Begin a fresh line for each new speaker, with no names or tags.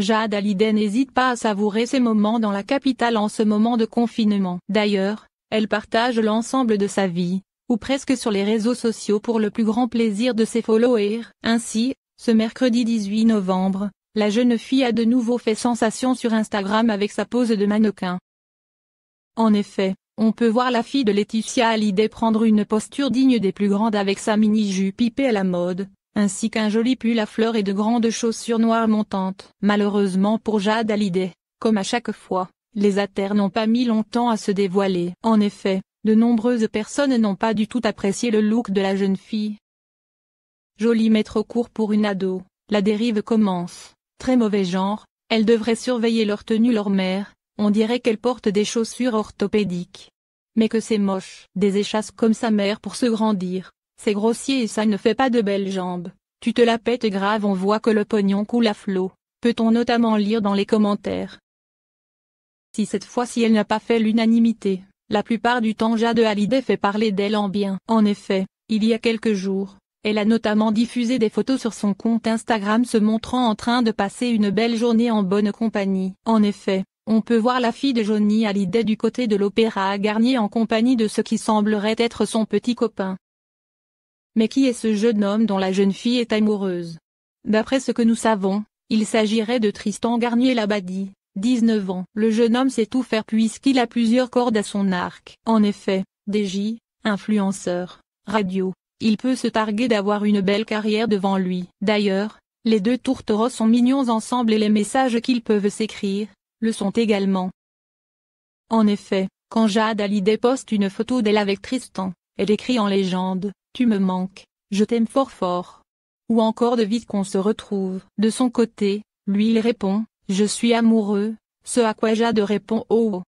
Jade Hallyday n'hésite pas à savourer ses moments dans la capitale en ce moment de confinement. D'ailleurs, elle partage l'ensemble de sa vie, ou presque sur les réseaux sociaux pour le plus grand plaisir de ses followers. Ainsi, ce mercredi 18 novembre, la jeune fille a de nouveau fait sensation sur Instagram avec sa pose de mannequin. En effet, on peut voir la fille de Laetitia Hallyday prendre une posture digne des plus grandes avec sa mini-jupe à la mode, ainsi qu'un joli pull à fleurs et de grandes chaussures noires montantes. Malheureusement pour Jade Hallyday, comme à chaque fois, les athères n'ont pas mis longtemps à se dévoiler. En effet, de nombreuses personnes n'ont pas du tout apprécié le look de la jeune fille. Joli maître court pour une ado, la dérive commence. Très mauvais genre, elle devrait surveiller leur tenue leur mère, on dirait qu'elle porte des chaussures orthopédiques. Mais que c'est moche, des échasses comme sa mère pour se grandir. C'est grossier et ça ne fait pas de belles jambes. Tu te la pètes grave on voit que le pognon coule à flot, peut-on notamment lire dans les commentaires. Si cette fois-ci elle n'a pas fait l'unanimité, la plupart du temps Jade Hallyday fait parler d'elle en bien. En effet, il y a quelques jours, elle a notamment diffusé des photos sur son compte Instagram se montrant en train de passer une belle journée en bonne compagnie. En effet, on peut voir la fille de Johnny Hallyday du côté de l'Opéra Garnier en compagnie de ce qui semblerait être son petit copain. Mais qui est ce jeune homme dont la jeune fille est amoureuse D'après ce que nous savons, il s'agirait de Tristan Garnier Labadie, 19 ans. Le jeune homme sait tout faire puisqu'il a plusieurs cordes à son arc. En effet, DJ, influenceur, radio, il peut se targuer d'avoir une belle carrière devant lui. D'ailleurs, les deux tourtereaux sont mignons ensemble et les messages qu'ils peuvent s'écrire, le sont également. En effet, quand Jade Ali poste une photo d'elle avec Tristan, elle écrit en légende tu me manques, je t'aime fort fort. Ou encore de vite qu'on se retrouve. De son côté, lui il répond, je suis amoureux, ce à quoi Jade répond oh. oh.